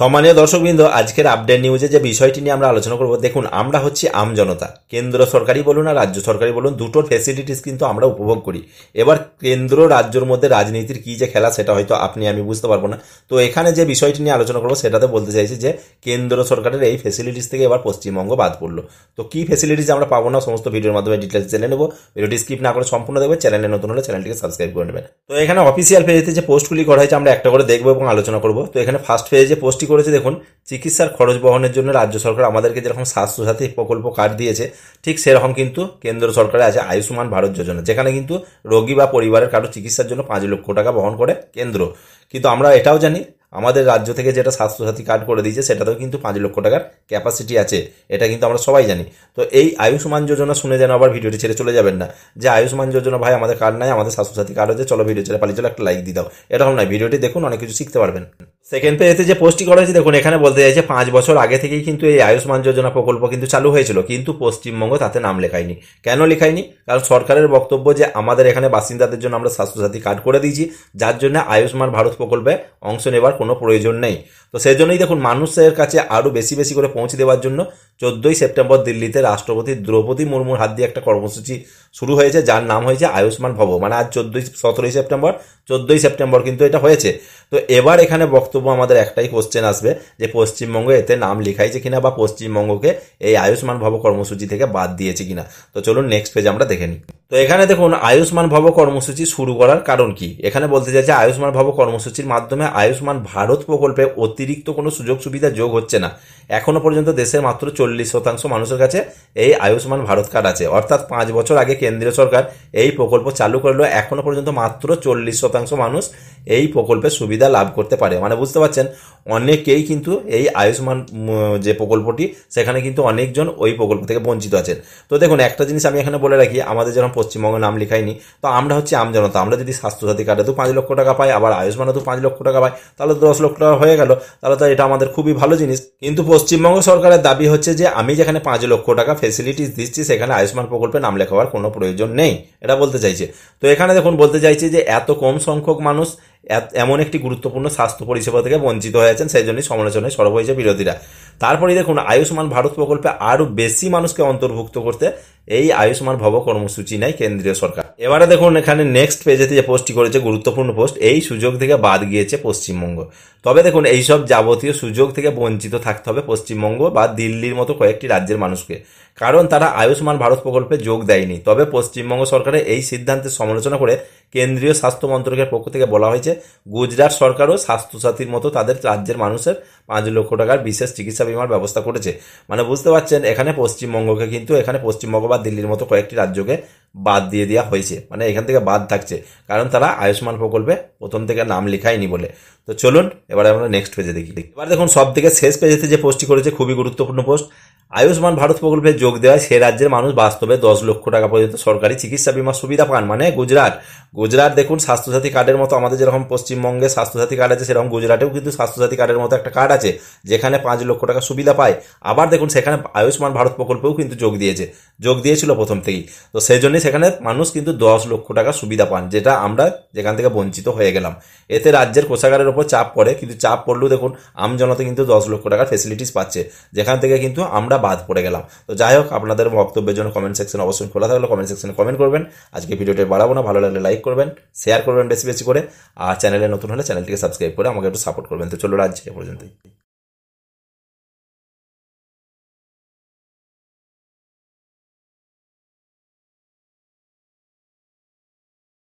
সম্মানীয় দর্শকবৃন্দ আজকের আপডেট নিউজে যে বিষয়টি নিয়ে আমরা আলোচনা করব দেখুন আমরা হচ্ছি আমজনতা কেন্দ্র সরকারি বলুন আর রাজ্য সরকারি বলুন দুটোর ফেসিলিটিস কিন্তু আমরা উপভোগ করি এবার কেন্দ্র রাজ্যর মধ্যে রাজনীতির কী যে খেলা সেটা হয়তো আপনি আমি বুঝতে পারবো না তো এখানে যে বিষয়টি নিয়ে আলোচনা করবো সেটাতে বলতে চাইছি যে কেন্দ্র সরকারের এই ফেসিলিটিস থেকে এবার পশ্চিমবঙ্গ বাদ পড়লো তো কী ফেসিলিটিস আমরা পাবো না সমস্ত ভিডিওর মাধ্যমে ডিটেলস জেনে নেবো ভিডিওটি স্কিপ না করে সম্পূর্ণ দেবে চ্যানেলে নতুন হলে চ্যানেলটিকে সাবস্ক্রাইব করে নেবেন তো এখানে অফিসিয়াল পেজেতে যে পোস্টগুলি করা হয়েছে আমরা একটা করে দেখবো এবং আলোচনা করবো তো এখানে ফার্স্ট পেজে পোস্ট খরচটি করেছে দেখুন চিকিৎসার খরচ বহনের জন্য রাজ্য সরকার আমাদেরকে যেরকম স্বাস্থ্যসাথী প্রকল্প কার্ড দিয়েছে ঠিক সেরকম কিন্তু কেন্দ্র সরকারে আছে আয়ুষ্মান ভারত যোজনা যেখানে কিন্তু রোগী বা পরিবারের কারো চিকিৎসার জন্য পাঁচ লক্ষ টাকা বহন করে কেন্দ্র কিন্তু আমরা এটাও জানি আমাদের রাজ্য থেকে যেটা স্বাস্থ্যসাথী কার্ড করে দিয়েছে সেটাতেও কিন্তু পাঁচ লক্ষ টাকার ক্যাপাসিটি আছে এটা কিন্তু আমরা সবাই জানি তো এই আয়ুষ্মান যোজনা শুনে যেন আবার ভিডিওটি ছেড়ে চলে যাবেন না যে আয়ুষ্মান যোজনা ভাই আমাদের কার্ড নাই আমাদের স্বাস্থ্যসাথী কার্ড হচ্ছে চলো ভিডিও ছেড়ে পালিয়ে চলো একটা লাইক দিয়ে দাও এরকম নয় ভিডিওটি দেখুন অনেক কিছু শিখতে পারবেন সেকেন্ড পেজেতে যে পোস্টটি করা হয়েছে দেখুন এখানে বলতে চাইছে পাঁচ বছর আগে থেকেই কিন্তু এই আয়ুষ্মান যোজনা প্রকল্প কিন্তু চালু হয়েছিল কিন্তু পশ্চিমবঙ্গ তাতে নাম লেখায়নি কেন লেখায়নি কারণ সরকারের বক্তব্য যে আমাদের এখানে বাসিন্দাদের জন্য আমরা স্বাস্থ্যসাথী কার্ড করে দিয়েছি যার জন্য আয়ুষ্মান ভারত প্রকল্পে অংশ নেবার কোনো প্রয়োজন নেই তো সেই জন্যই দেখুন মানুষের কাছে আরও বেশি বেশি করে পৌঁছে দেওয়ার জন্য চোদ্দোই সেপ্টেম্বর দিল্লিতে রাষ্ট্রপতি দ্রৌপদী মুর্মুর হাত দিয়ে একটা কর্মসূচি শুরু হয়েছে যার নাম হয়েছে আয়ুষ্মান ভব মানে আজ চোদ্দোই সতেরোই সেপ্টেম্বর চোদ্দোই সেপ্টেম্বর কিন্তু এটা হয়েছে তো এবার এখানে বক্তব্য বক্তব্য আমাদের একটাই কোশ্চেন আসবে যে পশ্চিমবঙ্গ এতে নাম লেখাইছে কিনা বা পশ্চিমবঙ্গকে এই আয়ুষ্মান ভব কর্মসূচি থেকে বাদ দিয়েছে কিনা তো চলুন নেক্সট পেজ আমরা দেখে নিই তো এখানে দেখুন আয়ুষ্মান ভব কর্মসূচি শুরু করার কারণ কি এখানে বলতে চাইছে আয়ুষ্মান ভব কর্মসূচির মাধ্যমে আয়ুষ্মান ভারত প্রকল্পে অতিরিক্ত কোনো সুযোগ সুবিধা যোগ হচ্ছে না এখনো পর্যন্ত দেশের মাত্র চল্লিশ শতাংশ মানুষের কাছে এই আয়ুষ্মান ভারত কার্ড আছে অর্থাৎ পাঁচ বছর আগে কেন্দ্রীয় সরকার এই প্রকল্প চালু করলেও এখনো পর্যন্ত মাত্র চল্লিশ শতাংশ মানুষ এই প্রকল্পের সুবিধা লাভ করতে পারে মানে বুঝতে পারছেন অনেকেই কিন্তু এই আয়ুষ্মান যে প্রকল্পটি সেখানে কিন্তু অনেকজন ওই প্রকল্প থেকে বঞ্চিত আছেন তো দেখুন একটা জিনিস আমি এখানে বলে রাখি আমাদের যেরকম পশ্চিমবঙ্গে নাম নি তো আমরা হচ্ছে আমজনতা আমরা যদি স্বাস্থ্যসাথী কার্ডে তো পাঁচ লক্ষ টাকা পাই আবার আয়ুষ্মানে তো পাঁচ লক্ষ টাকা পাই তাহলে তো দশ লক্ষ টাকা হয়ে গেল তাহলে তো এটা আমাদের খুবই ভালো জিনিস কিন্তু পশ্চিমবঙ্গ সরকারের দাবি হচ্ছে যে আমি যেখানে পাঁচ লক্ষ টাকা ফেসিলিটিস দিচ্ছি সেখানে আয়ুষ্মান প্রকল্পে নাম লেখাবার কোনো প্রয়োজন নেই এটা বলতে চাইছে তো এখানে দেখুন বলতে চাইছে যে এত কম সংখ্যক মানুষ এমন একটি গুরুত্বপূর্ণ স্বাস্থ্য পরিষেবা থেকে বঞ্চিত হয়েছেন সেই জন্যই সমালোচনায় সরব হয়েছে বিরোধীরা তারপরে দেখুন আয়ুষ্মান ভারত প্রকল্পে আরও বেশি মানুষকে অন্তর্ভুক্ত করতে এই আয়ুষ্মান ভব কর্মসূচি নেয় কেন্দ্রীয় সরকার এবারে দেখুন এখানে নেক্সট পেজেতে যে পোস্টটি করেছে গুরুত্বপূর্ণ পোস্ট এই সুযোগ থেকে বাদ গিয়েছে পশ্চিমবঙ্গ তবে দেখুন এইসব যাবতীয় সুযোগ থেকে বঞ্চিত থাকতে হবে পশ্চিমবঙ্গ বা দিল্লির মতো কয়েকটি রাজ্যের মানুষকে কারণ তারা আয়ুষ্মান ভারত প্রকল্পে যোগ দেয়নি তবে পশ্চিমবঙ্গ সরকারের এই সিদ্ধান্তের সমালোচনা করে কেন্দ্রীয় স্বাস্থ্য মন্ত্রকের পক্ষ থেকে বলা হয়েছে গুজরাট সরকারও স্বাস্থ্যসাথীর মতো তাদের রাজ্যের মানুষের পাঁচ লক্ষ টাকার বিশেষ চিকিৎসা বিমার ব্যবস্থা করেছে মানে বুঝতে পারছেন এখানে পশ্চিমবঙ্গকে কিন্তু এখানে পশ্চিমবঙ্গ বা দিল্লির মতো কয়েকটি রাজ্যকে বাদ দিয়ে দেওয়া হয়েছে মানে এখান থেকে বাদ থাকছে কারণ তারা আয়ুষ্মান প্রকল্পে প্রথম থেকে নাম লেখায়নি বলে তো চলুন এবার আমরা নেক্সট পেজে দেখি এবার দেখুন সব থেকে শেষ পেজেতে যে পোস্টটি করেছে খুবই গুরুত্বপূর্ণ পোস্ট আয়ুষ্মান ভারত প্রকল্পে যোগ দেওয়ায় সে রাজ্যের মানুষ বাস্তবে দশ লক্ষ টাকা পর্যন্ত সরকারি চিকিৎসা বিমা সুবিধা পান মানে গুজরাট গুজরাট দেখুন স্বাস্থ্যসাথী কার্ডের মতো আমাদের যেরকম পশ্চিমবঙ্গে স্বাস্থ্যসাথী কার্ড আছে সেরকম গুজরাটেও কিন্তু স্বাস্থ্যসাথী কার্ডের মতো একটা কার্ড আছে যেখানে পাঁচ লক্ষ টাকা সুবিধা পায় আবার দেখুন সেখানে আয়ুষ্মান ভারত প্রকল্পেও কিন্তু যোগ দিয়েছে যোগ দিয়েছিল প্রথম থেকেই তো সেই জন্যই সেখানে মানুষ কিন্তু দশ লক্ষ টাকা সুবিধা পান যেটা আমরা যেখান থেকে বঞ্চিত হয়ে গেলাম এতে রাজ্যের কোষাগারের ওপর চাপ পড়ে কিন্তু চাপ পড়লেও দেখুন আমজনতা কিন্তু দশ লক্ষ টাকার ফেসিলিটিস পাচ্ছে যেখান থেকে কিন্তু আমরা আমরা বাদ পড়ে গেলাম তো যাই হোক আপনাদের বক্তব্যের জন্য কমেন্ট সেকশন অবশ্যই খোলা থাকলে কমেন্ট সেকশনে কমেন্ট করবেন আজকে ভিডিওটি বাড়াবো না ভালো লাগলে লাইক করবেন শেয়ার করবেন বেশি বেশি করে আর চ্যানেলে নতুন হলে চ্যানেলটিকে সাবস্ক্রাইব করে আমাকে একটু সাপোর্ট করবেন তো চলো রাজ্যে পর্যন্ত পর্যন্তই